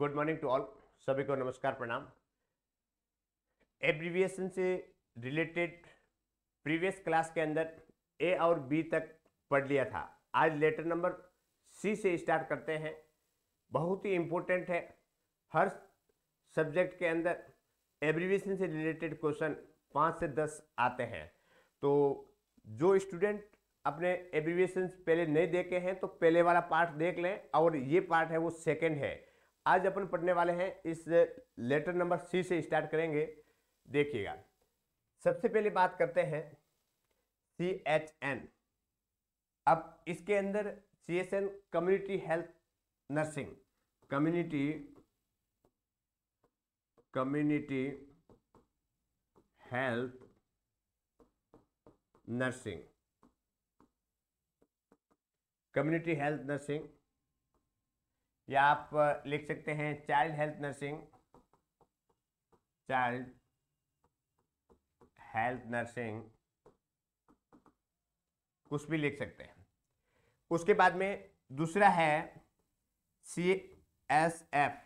good morning to all सभी को नमस्कार प्रणाम एब्रीविएशन से रिलेटेड प्रीवियस क्लास के अंदर ए और बी तक पढ़ लिया था आज लेटर नंबर सी से स्टार्ट करते हैं बहुत ही इम्पोर्टेंट है हर सब्जेक्ट के अंदर एब्रीविएशन से रिलेटेड क्वेश्चन पाँच से दस आते हैं तो जो स्टूडेंट अपने एब्रीविएशन पहले नहीं देखे हैं तो पहले वाला पार्ट देख लें और ये पार्ट है वो सेकेंड है आज अपन पढ़ने वाले हैं इस लेटर नंबर सी से स्टार्ट करेंगे देखिएगा सबसे पहले बात करते हैं सी एच एन अब इसके अंदर C H N community health nursing community community health nursing community health nursing या आप लिख सकते हैं child health nursing child health nursing कुछ भी लिख सकते हैं उसके बाद में दूसरा है सी एस एफ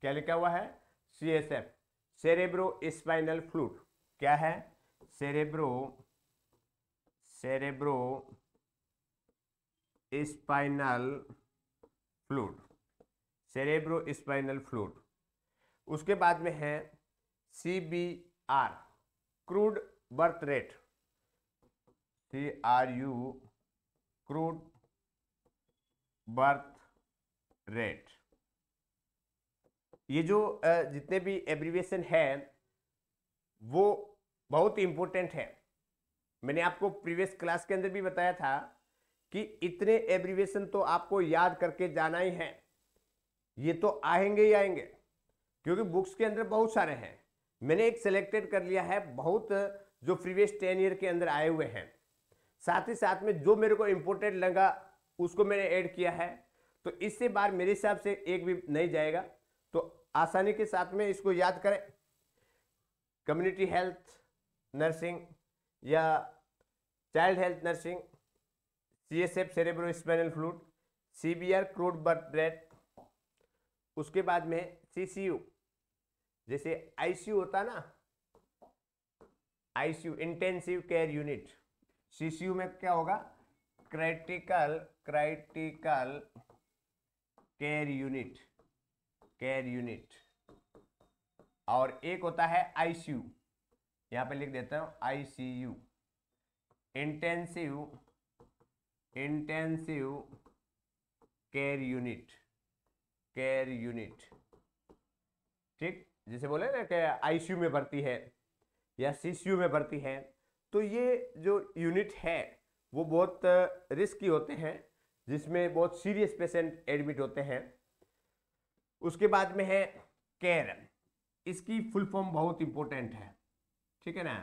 क्या लिखा हुआ है C S F cerebro spinal fluid क्या है cerebro cerebro spinal fluid cerebro spinal fluid उसके बाद में है C B R crude birth rate C R U crude birth rate ये जो जितने भी एब्रीवेशन है वो बहुत इम्पोर्टेंट है मैंने आपको प्रीवियस क्लास के अंदर भी बताया था कि इतने एब्रीवेशन तो आपको याद करके जाना ही है ये तो आएंगे ही आएंगे क्योंकि बुक्स के अंदर बहुत सारे हैं मैंने एक सिलेक्टेड कर लिया है बहुत जो प्रीवियस टेन ईयर के अंदर आए हुए हैं साथ ही साथ में जो मेरे को इम्पोर्टेंट लगा उसको मैंने ऐड किया है तो इससे बार मेरे हिसाब से एक भी नहीं जाएगा तो आसानी के साथ में इसको याद करें कम्युनिटी हेल्थ नर्सिंग या child health nursing C S F cerebro spinal fluid C B R crude birth rate उसके बाद में सीसीयू जैसे आईसीयू होता ना ICU intensive care unit CCU में क्या होगा critical critical care unit care unit और एक होता है आईसीयू यहां पे लिख देता हूं ICU intensive intensive care unit care unit ठीक जिसे बोले ना कि आईसीयू में भर्ती है या सीसीयू में भर्ती है तो ये जो यूनिट है वो बहुत रिस्की होते हैं जिसमें बहुत सीरियस पेशेंट एडमिट होते हैं उसके बाद में है केयर इसकी फुल फॉर्म बहुत इंपॉर्टेंट है ठीक है ना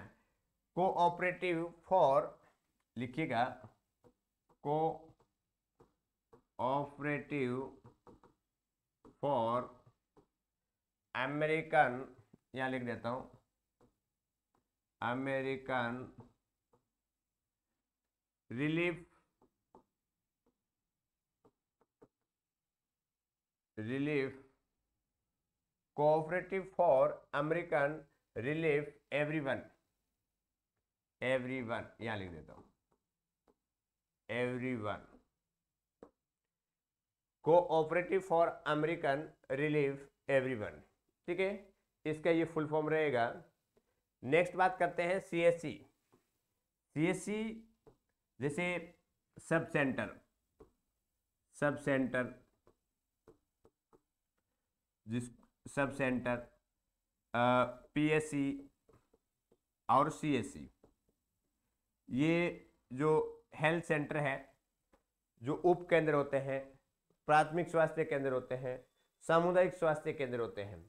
कोऑपरेटिव फॉर लिखिएगा कोऑपरेटिव फॉर अमेरिकन यहाँ लिख देता हूँ American relief relief cooperative for American relief everyone everyone यहाँ लिख देता हूँ everyone cooperative for American relief everyone ठीक है इसका ये फुल फॉर्म रहेगा नेक्स्ट बात करते हैं C S C C S C जैसे सब सेंटर सब सेंटर जिस सब सेंटर पीएससी और सीएससी ये जो हेल्थ सेंटर है जो उप केंद्र होते हैं प्राथमिक स्वास्थ्य केंद्र होते हैं सामुदायिक स्वास्थ्य केंद्र होते हैं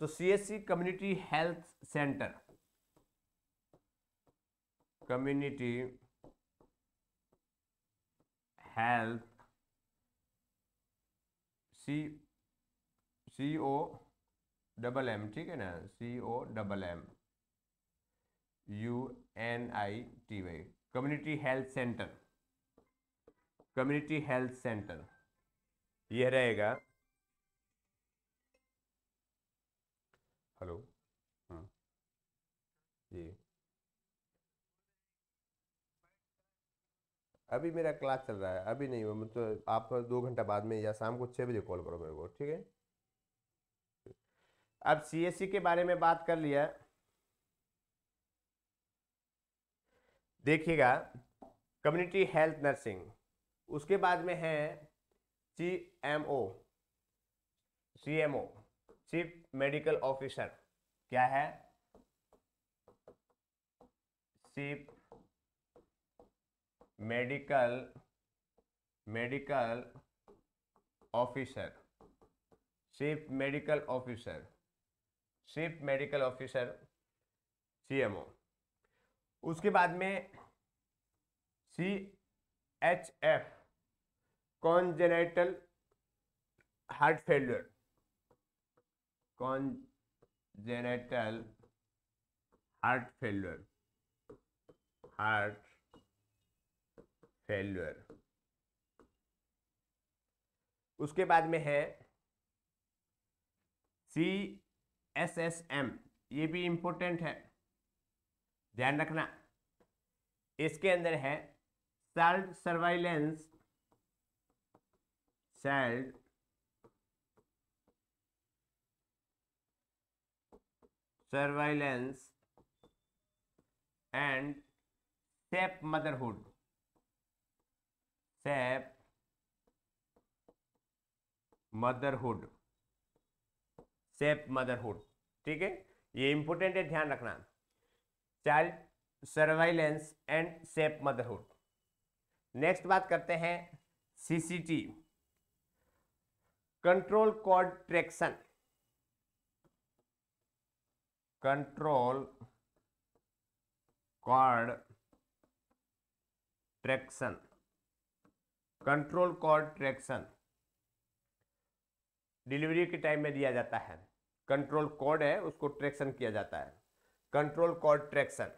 तो CSC community health centre community health C C O double M ठीक है ना C O double M U N I T Y community health centre community health centre यह रहेगा हेलो हाँ ये अभी मेरा क्लास चल रहा है अभी नहीं मतलब आप दो घंटा बाद में या शाम को छः बजे कॉल करो मेरे को ठीक है अब सी e के बारे में बात कर लिया देखिएगा कम्युनिटी हेल्थ नर्सिंग उसके बाद में है C M O C M O chief medical officer क्या है chief medical medical officer chief medical officer chief medical officer C O उसके बाद में C H F congenital heart failure congenital heart failure heart failure उसके बाद में है C S S M ये भी इंपॉर्टेंट है ध्यान रखना इसके अंदर है salt surveillance said surveillance and safe motherhood safe motherhood safe motherhood ठीक है ये इंपॉर्टेंट है ध्यान रखना child surveillance and safe motherhood next बात करते हैं CCTV control cord traction control cord traction control cord traction delivery के टाइम में दिया जाता है कंट्रोल कॉर्ड है उसको ट्रैक्शन किया जाता है कंट्रोल कॉर्ड ट्रैक्शन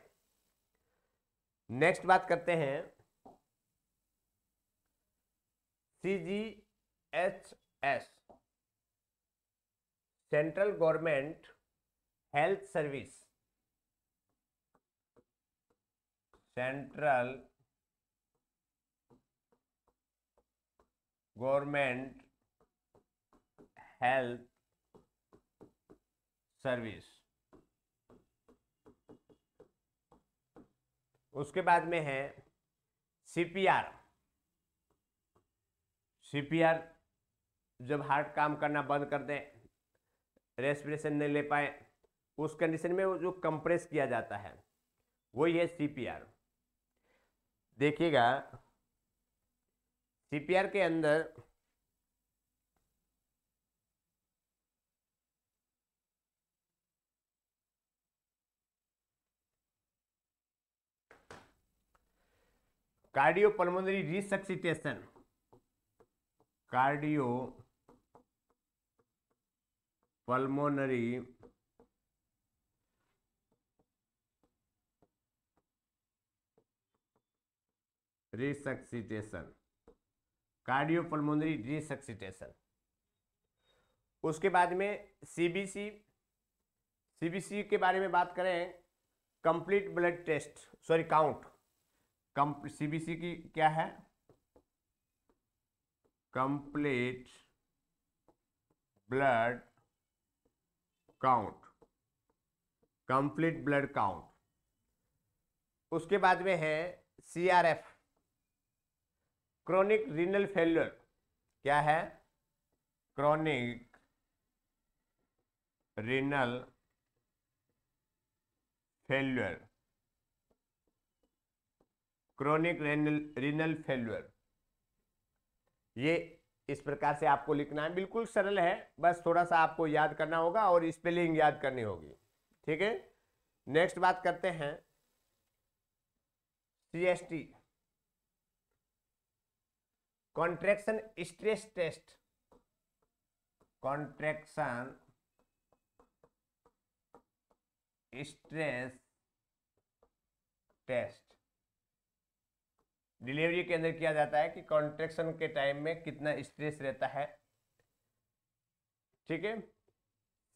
नेक्स्ट बात करते हैं C G H S central government health service central government health service उसके बाद में है सीपीआर सीपीआर जब हार्ट काम करना बंद कर दें रेस्पिरेशन नहीं ले पाए उस कंडीशन में वो जो कंप्रेस किया जाता है वही है सीपीआर देखिएगा सीपीआर के अंदर cardio pulmonary resuscitation cardio pulmonary resuscitation cardio pulmonary resuscitation उसके बाद में सीबीसी सीबीसी के बारे में बात करें complete blood test sorry count CBC की क्या है complete blood count complete blood count उसके बाद में है C R F chronic renal failure क्या है chronic renal failure chronic renal renal failure ये इस प्रकार से आपको लिखना है बिल्कुल सरल है बस थोड़ा सा आपको याद करना होगा और स्पेलिंग याद करनी होगी ठीक है नेक्स्ट बात करते हैं C S T contraction stress test contraction stress test delivery के अंदर किया जाता है कि कॉन्ट्रेक्शन के टाइम में कितना स्ट्रेस रहता है ठीक है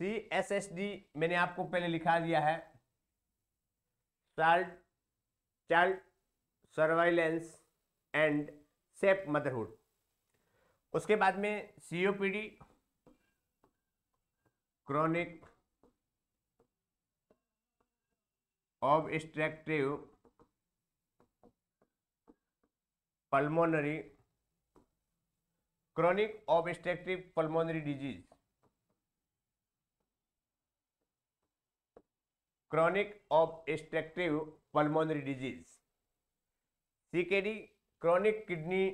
सी एस एस डी मैंने आपको पहले लिखा दिया है child child surveillance and safe motherhood उसके बाद में COPD chronic obstructive pulmonary chronic obstructive pulmonary disease chronic obstructive pulmonary disease ckd chronic kidney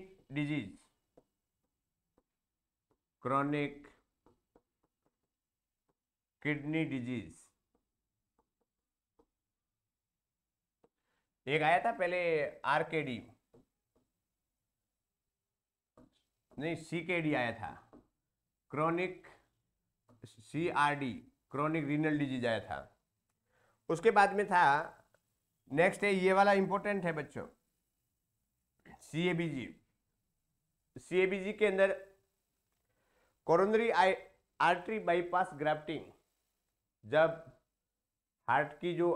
disease chronic kidney disease एक आया था पहले आरकेडी नहीं सी के डी आया था chronic C R D chronic renal disease आया था उसके बाद में था नेक्स्ट है ये वाला इंपॉर्टेंट है बच्चों सी A B ji C A B G के अंदर कोरोनरी आर्टरी बाईपास ग्राफ्टिंग जब हार्ट की जो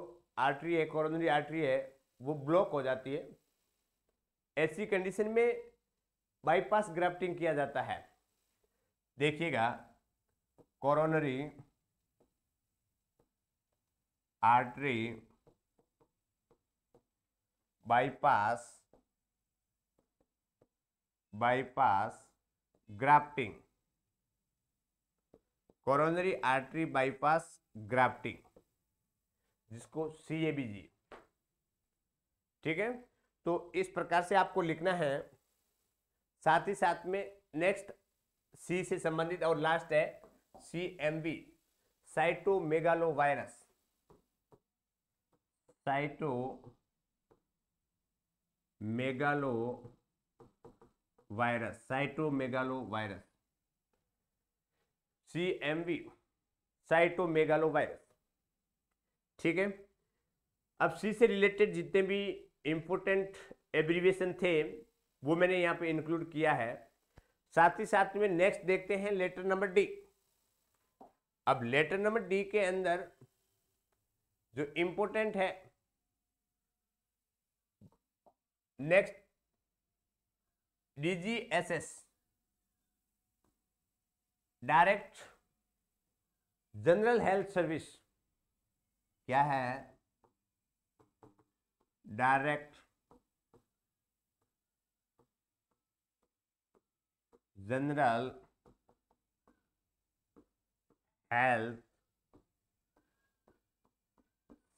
आर्टरी है कोरोनरी आर्टरी है वो ब्लॉक हो जाती है ऐसी कंडीशन में बाईपास ग्राफ्टिंग किया जाता है देखिएगा coronary artery bypass bypass grafting coronary artery bypass grafting जिसको सी ए बी जी ठीक है तो इस प्रकार से आपको लिखना है साथ ही साथ में नेक्स्ट सी से संबंधित और लास्ट है C M B cytomegalo virus cyto megalo virus cytomegalo virus C M B cytomegalo virus ठीक है अब सी से रिलेटेड जितने भी इंपोर्टेंट एब्रीवेशन थे वो मैंने यहाँ पे इंक्लूड किया है साथ ही साथ में नेक्स्ट देखते हैं लेटर नंबर डी अब लेटर नंबर डी के अंदर जो इंपोर्टेंट है next DGSS direct general health service क्या है direct general health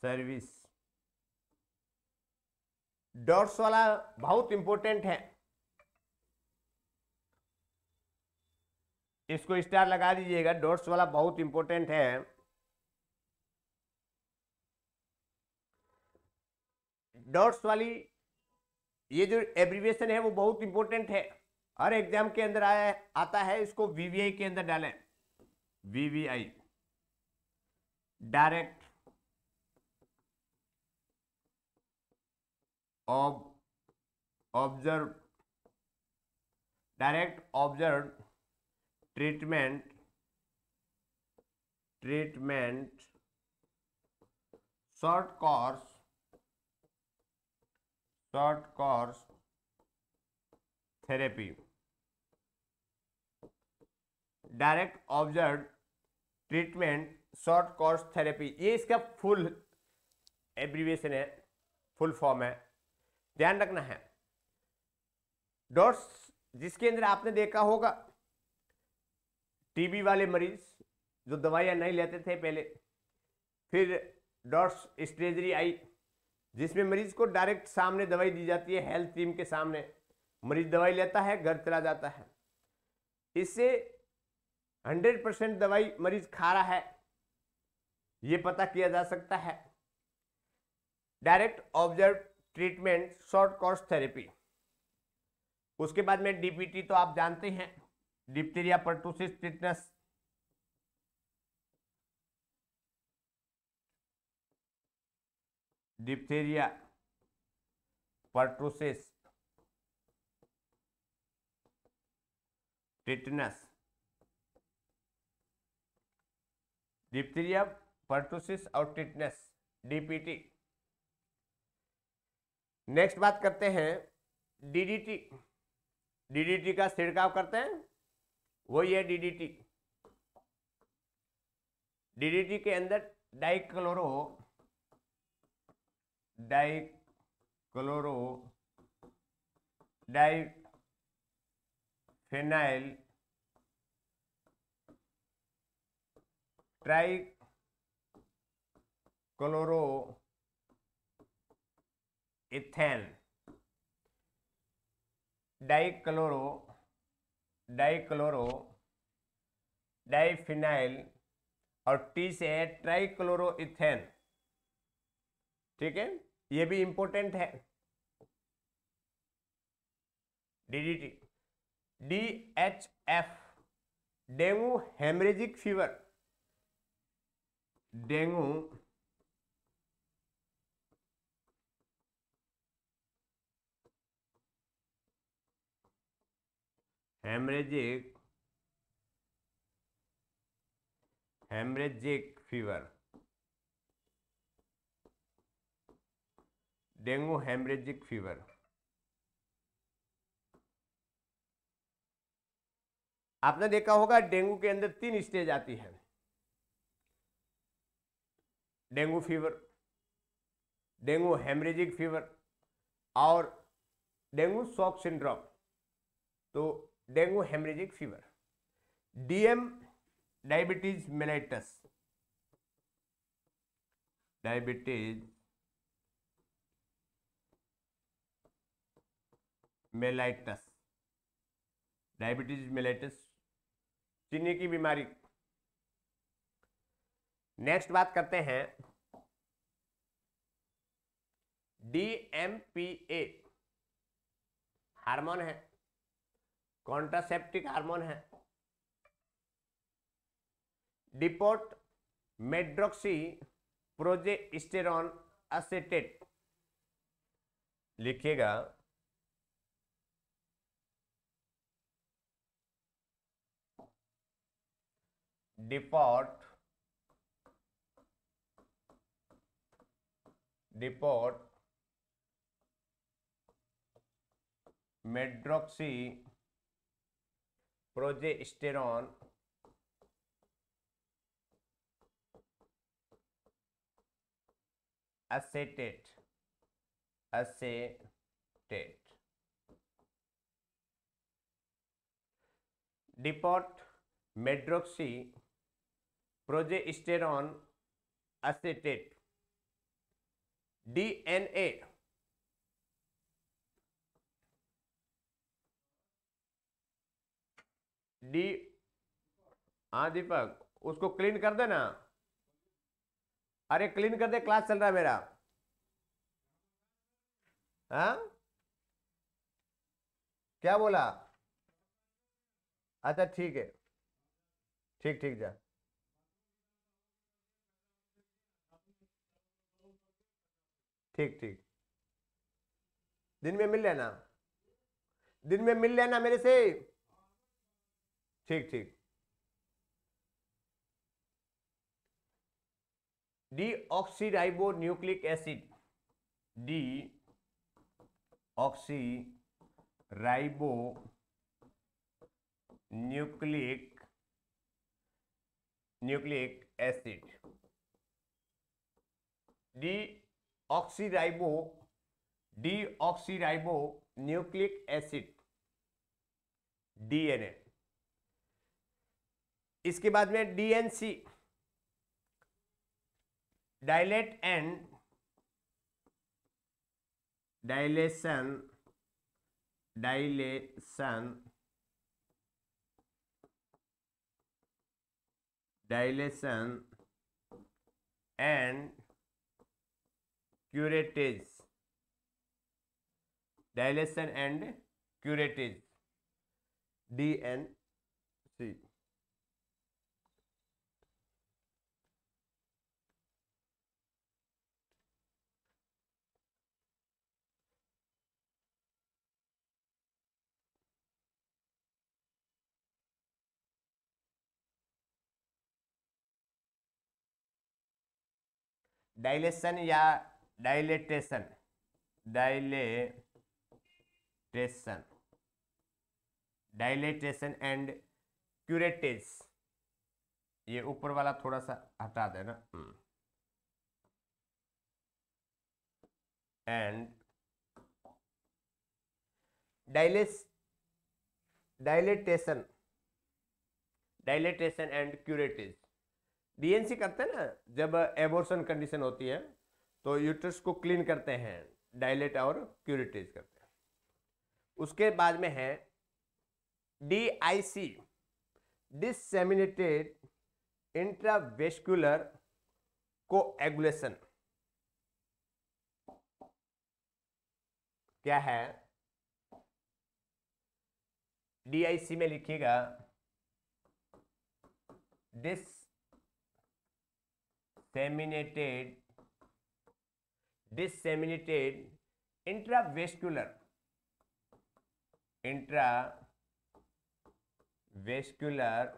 service DOTS वाला बहुत इंपॉर्टेंट है इसको स्टार लगा दीजिएगा डॉट्स वाला बहुत इंपॉर्टेंट है डॉट्स वाली ये जो एब्रीवेशन है वो बहुत इंपॉर्टेंट है हर एग्जाम के अंदर आया आता है इसको वीवीआई के अंदर डालें VVI direct ob observe direct observe treatment treatment short course short course therapy direct observe treatment short course therapy ये इसका फुल एब्रीवेशन है फुल फॉर्म है ध्यान रखना है डॉट्स जिसके अंदर आपने देखा होगा टीबी वाले मरीज जो दवाइयाँ नहीं लेते थे पहले फिर डॉट्स स्ट्रेजरी आई जिसमें मरीज को डायरेक्ट सामने दवाई दी जाती है हेल्थ टीम के सामने मरीज दवाई लेता है घर चला जाता है इससे हंड्रेड परसेंट दवाई मरीज खा रहा है ये पता किया जा सकता है direct observe treatment short cost therapy उसके बाद में डीपीटी तो आप जानते हैं diphtheria pertussis tetanus diphtheria pertussis tetanus diphtheria pertussis और टिटनस डीपीटी नेक्स्ट बात करते हैं डीडीटी डीडीटी का छिड़काव करते हैं वही है डीडीटी डीडीटी के अंदर dichloro dichloro diphenyl tri chloro ethane dichloro dichloro diphenyl और टी से है ट्राइक्लोरो इथेन ठीक है ये भी इंपॉर्टेंट है DDT D H F dengue haemorrhagic fever dengue haemorrhagic haemorrhagic fever dengue haemorrhagic fever आपने देखा होगा डेंगू के अंदर तीन स्टेज आती है dengue fever dengue haemorrhagic fever और डेंगू शॉक सिंड्रोम तो dengue haemorrhagic fever DM diabetes mellitus diabetes mellitus diabetes mellitus चीनी की बीमारी नेक्स्ट बात करते हैं डीएमपीए हार्मोन है कॉन्ट्रासेप्टिक हार्मोन है डिपोट मेड्रोक्सी प्रोजेस्टेरॉन असेटेट लिखिएगा deport deport medroxy progesterone acetate acetate deport medroxy progesterone acetate DNA D हाँ दीपक उसको क्लीन कर देना अरे क्लीन कर दे क्लास चल रहा है मेरा हाँ क्या बोला अच्छा ठीक है ठीक ठीक जा ठीक ठीक दिन में मिल लेना दिन में मिल लेना मेरे से ठीक ठीक deoxyribo nucleic acid deoxy ribo nucleic nucleic acid deoxyribo deoxyribo nucleic acid DNA इसके बाद में DNC dilate and dilation dilation dilation and curettage dilation and curettage D N C dilation या dilatation dilatation dilatation and curettage ये ऊपर वाला थोड़ा सा हटा देना and dilates dilatation dilatation and curettage DNC करते हैं ना जब एबोर्सन कंडीशन होती है तो यूट्रस को क्लीन करते हैं डायलेट और क्यूरिटेज करते हैं उसके बाद में है D I C disseminated intravascular coagulation क्या है डीआईसी में लिखिएगा seminated disseminated intravascular intravascular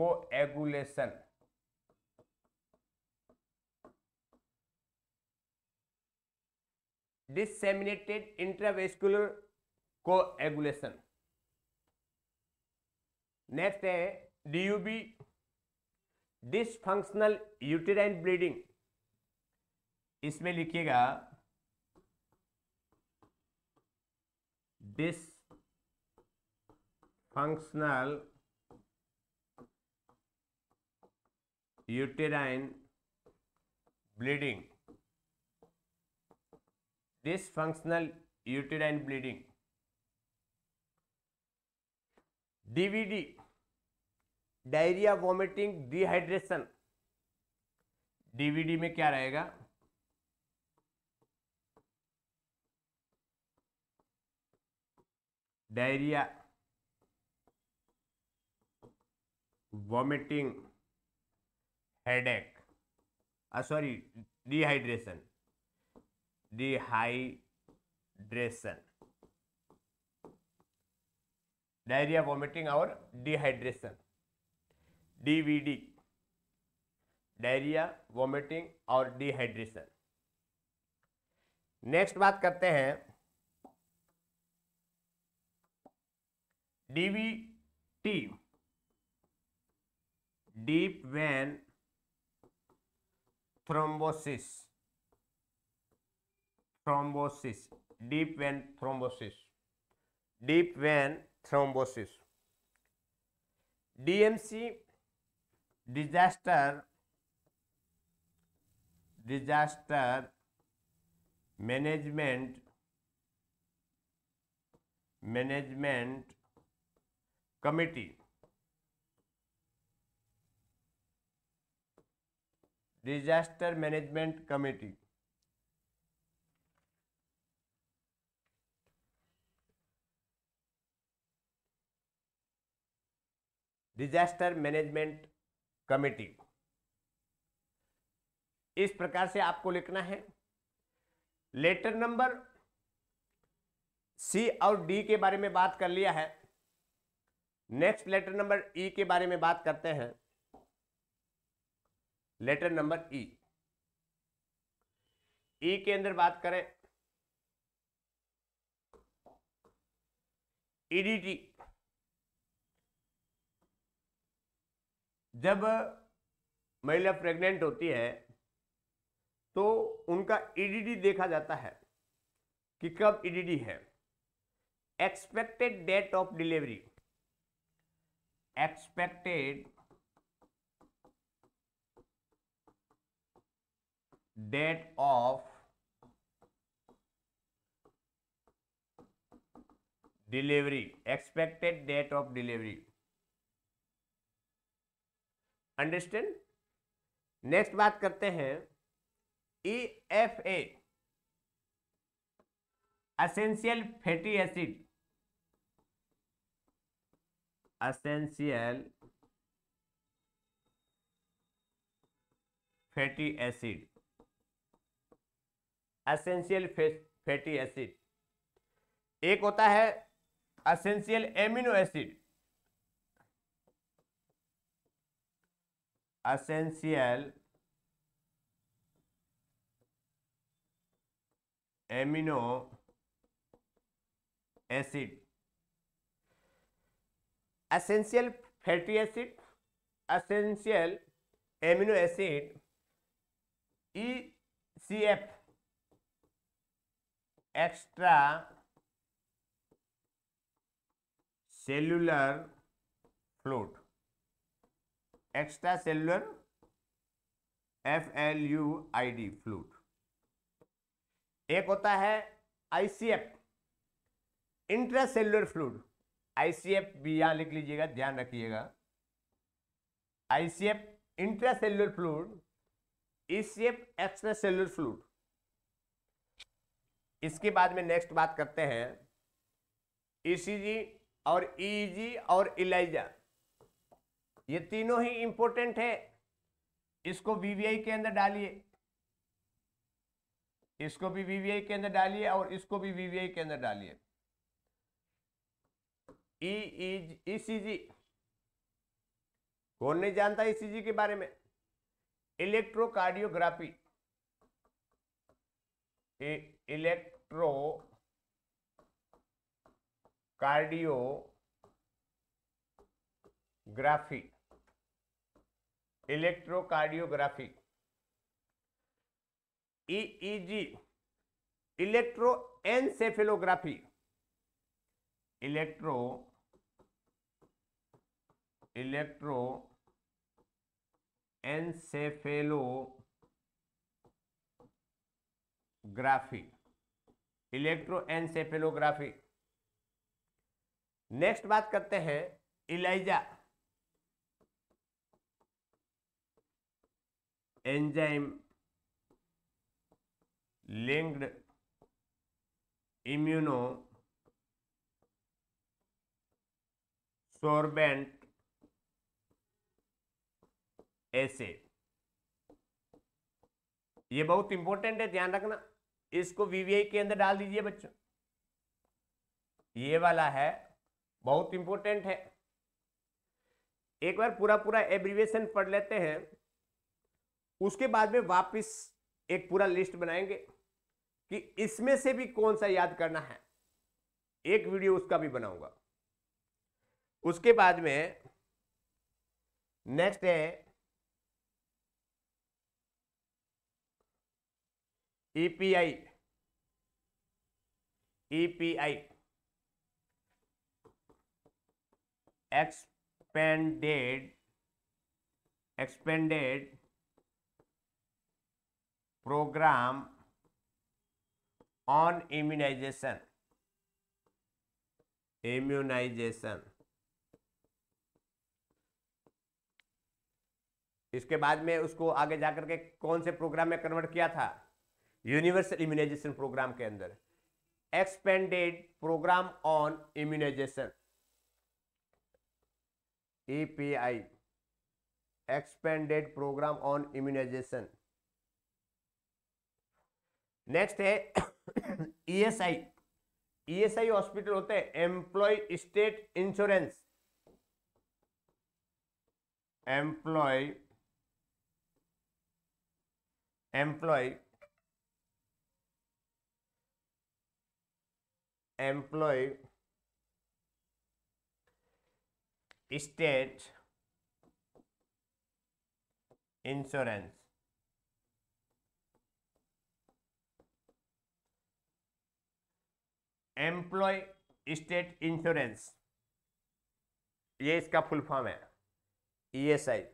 coagulation disseminated intravascular coagulation next है डीयूबी डिसफंक्शनल यूटेराइन ब्लीडिंग इसमें लिखिएगा dysfunctional uterine bleeding dysfunctional uterine bleeding DVD diarrhoea vomiting dehydration DVD में क्या रहेगा diarrhoea vomiting headache sorry dehydration dehydration diarrhoea vomiting और dehydration DVD diarrhoea vomiting और dehydration next बात करते हैं DVT deep vein thrombosis thrombosis deep vein thrombosis deep vein thrombosis DMC disaster disaster management management committee disaster management committee disaster management committee इस प्रकार से आपको लिखना है लेटर नंबर सी और डी के बारे में बात कर लिया है नेक्स्ट लेटर नंबर ई के बारे में बात करते हैं लेटर नंबर ई ई के अंदर बात करें ईडीटी जब महिला प्रेग्नेंट होती है तो उनका ईडीडी e देखा जाता है कि कब ईडीडी e है expected date of delivery expected date of delivery expected date of delivery understand next बात करते हैं E F A essential fatty acid essential fatty acid essential fatty acid एक होता है essential amino acid essential amino acid essential fatty acid essential amino acid E C F extra cellular fluid extra cellular F L U I D fluid एक होता है ICF intra cellular fluid ICF भी यहां लिख लीजिएगा ध्यान रखिएगा ICF intra cellular fluid ECF cellular fluid इसके बाद में नेक्स्ट बात करते हैं ईसीजी e और ईजी e और इलाइजा ये तीनों ही इंपॉर्टेंट है इसको वीवीआई के अंदर डालिए इसको भी वीवीआई के अंदर डालिए और इसको भी वीवीआई के अंदर डालिए ईसीजी e, e, e, कौन नहीं जानता ईसीजी के बारे में electrocardiography electro cardiography electrocardiography EEG electro encephalography electro electro encephalography electro encephalography next बात करते हैं ELISA enzyme linked immuno sorbent ऐसे ये बहुत इंपॉर्टेंट है ध्यान रखना इसको वीवीआई के अंदर डाल दीजिए बच्चों ये वाला है बहुत इंपॉर्टेंट है एक बार पूरा पूरा एब्रीवेशन पढ़ लेते हैं उसके बाद में वापस एक पूरा लिस्ट बनाएंगे कि इसमें से भी कौन सा याद करना है एक वीडियो उसका भी बनाऊंगा उसके बाद में नेक्स्ट है EPI EPI expanded expanded program on immunization immunization इसके बाद में उसको आगे जाकर के कौन से प्रोग्राम में कन्वर्ट किया था यूनिवर्सल इम्यूनाइजेशन प्रोग्राम के अंदर expanded program on immunization EPI expanded program on immunization next है ईएसआई ईएसआई हॉस्पिटल होते हैं employ state insurance employ employ employ state insurance employ state insurance ये इसका फुल फॉर्म है ईएसआई e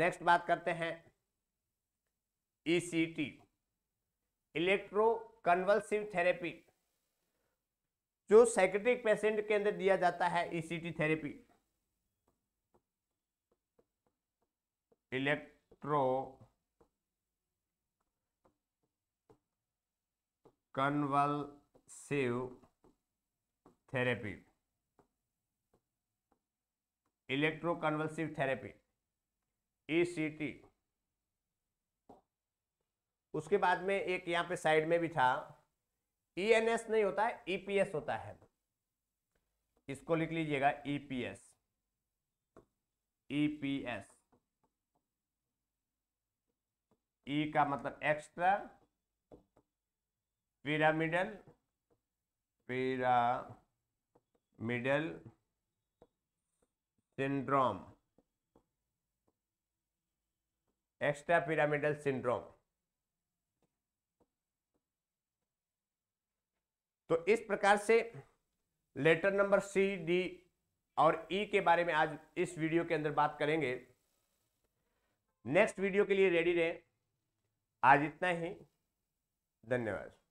नेक्स्ट बात करते हैं ईसीटी इलेक्ट्रो कन्वल्सिव थेरेपी जो साइकेट्रिक पेशेंट के अंदर दिया जाता है ECT therapy electro convulsive therapy convulsive therapy ECT e उसके बाद में एक यहां पे साइड में भी था ईएनएस e नहीं होता है ईपीएस e होता है इसको लिख लीजिएगा ईपीएस ईपीएस ई का मतलब extra pyramidal pyramidal syndrome extra pyramidal syndrome तो इस प्रकार से लेटर नंबर सी डी और ई e के बारे में आज इस वीडियो के अंदर बात करेंगे नेक्स्ट वीडियो के लिए रेडी रहें आज इतना ही धन्यवाद